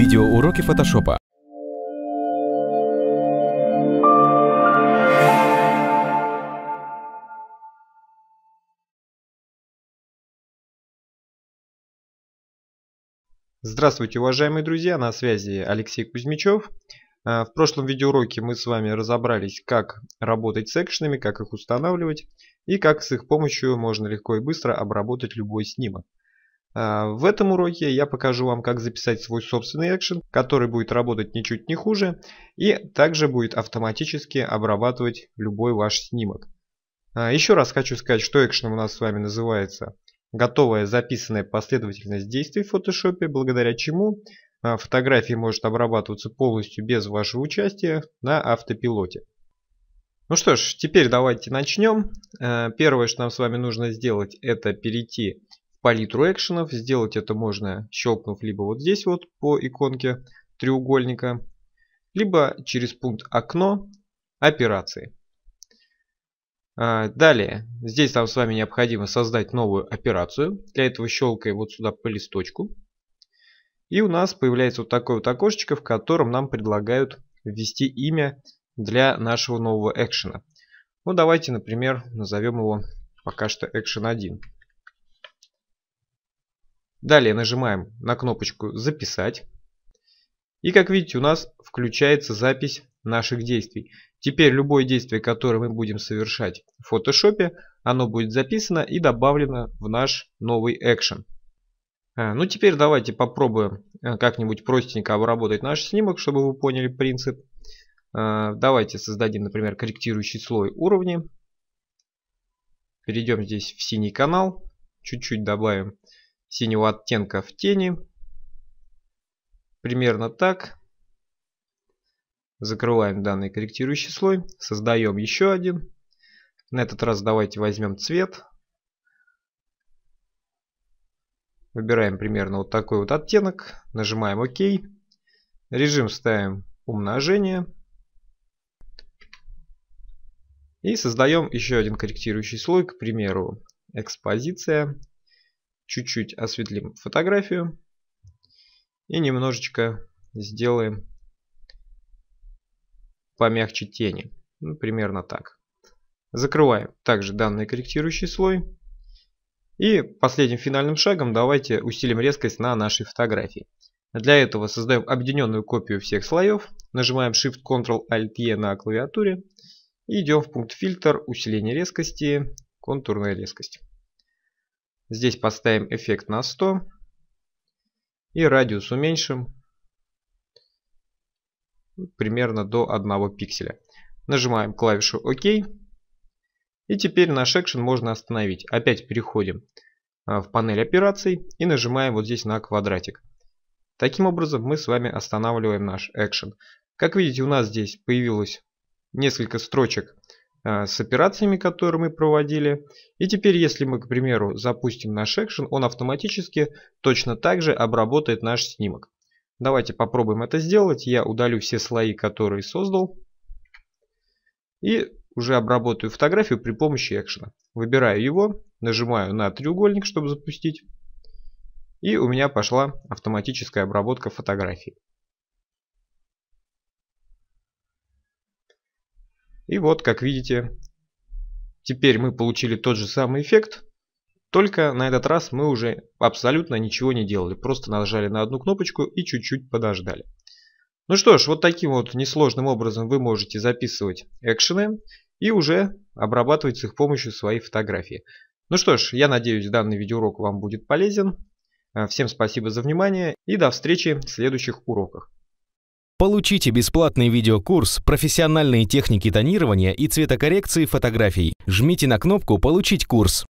Видеоуроки фотошопа. Здравствуйте, уважаемые друзья! На связи Алексей Кузьмичев. Э, в прошлом видеоуроке мы с вами разобрались, как работать с экшенами, как их устанавливать и как с их помощью можно легко и быстро обработать любой снимок. А, в этом уроке я покажу вам, как записать свой собственный экшен, который будет работать ничуть не хуже и также будет автоматически обрабатывать любой ваш снимок. А, еще раз хочу сказать, что экшен у нас с вами называется готовая записанная последовательность действий в Photoshop, благодаря чему а, фотографии может обрабатываться полностью без вашего участия на автопилоте. Ну что ж, теперь давайте начнем. Первое, что нам с вами нужно сделать, это перейти палитру экшенов. Сделать это можно, щелкнув либо вот здесь вот по иконке треугольника, либо через пункт «Окно» «Операции». А, далее, здесь нам с вами необходимо создать новую операцию. Для этого щелкаем вот сюда по листочку. И у нас появляется вот такое вот окошечко, в котором нам предлагают ввести имя для нашего нового экшена. Ну давайте, например, назовем его пока что Action 1. Далее нажимаем на кнопочку «Записать». И как видите, у нас включается запись наших действий. Теперь любое действие, которое мы будем совершать в фотошопе, оно будет записано и добавлено в наш новый экшен. А, ну теперь давайте попробуем э, как-нибудь простенько обработать наш снимок, чтобы вы поняли принцип. А, давайте создадим, например, корректирующий слой уровня. Перейдем здесь в синий канал. Чуть-чуть добавим синего оттенка в тени. Примерно так. Закрываем данный корректирующий слой. Создаем еще один. На этот раз давайте возьмем цвет. Выбираем примерно вот такой вот оттенок. Нажимаем ОК. Режим ставим умножение. И создаем еще один корректирующий слой, к примеру, экспозиция чуть-чуть осветлим фотографию и немножечко сделаем помягче тени. Ну, примерно так. Закрываем также данный корректирующий слой. И последним финальным шагом давайте усилим резкость на нашей фотографии. Для этого создаем объединенную копию всех слоев, нажимаем Shift Ctrl Alt E на клавиатуре, и идем в пункт фильтр, усиление резкости, контурная резкость. Здесь поставим эффект на 100. И радиус уменьшим примерно до 1 пикселя. Нажимаем клавишу ОК. И теперь наш экшен можно остановить. Опять переходим а, в панель операций и нажимаем вот здесь на квадратик. Таким образом мы с вами останавливаем наш экшен. Как видите, у нас здесь появилось несколько строчек Э, с операциями, которые мы проводили. И теперь, если мы, к примеру, запустим наш экшен, он автоматически точно так же обработает наш снимок. Давайте попробуем это сделать. Я удалю все слои, которые создал. И уже обработаю фотографию при помощи экшена. Выбираю его, нажимаю на треугольник, чтобы запустить. И у меня пошла автоматическая обработка фотографии. И вот, как видите, теперь мы получили тот же самый эффект, только на этот раз мы уже абсолютно ничего не делали, просто нажали на одну кнопочку и чуть-чуть подождали. Ну что ж, вот таким вот несложным образом вы можете записывать экшены и уже обрабатывать с их помощью свои фотографии. Ну что ж, я надеюсь данный видеоурок вам будет полезен. Всем спасибо за внимание и до встречи в следующих уроках. Получите бесплатный видеокурс «Профессиональные техники тонирования и цветокоррекции фотографий». Жмите на кнопку «Получить курс».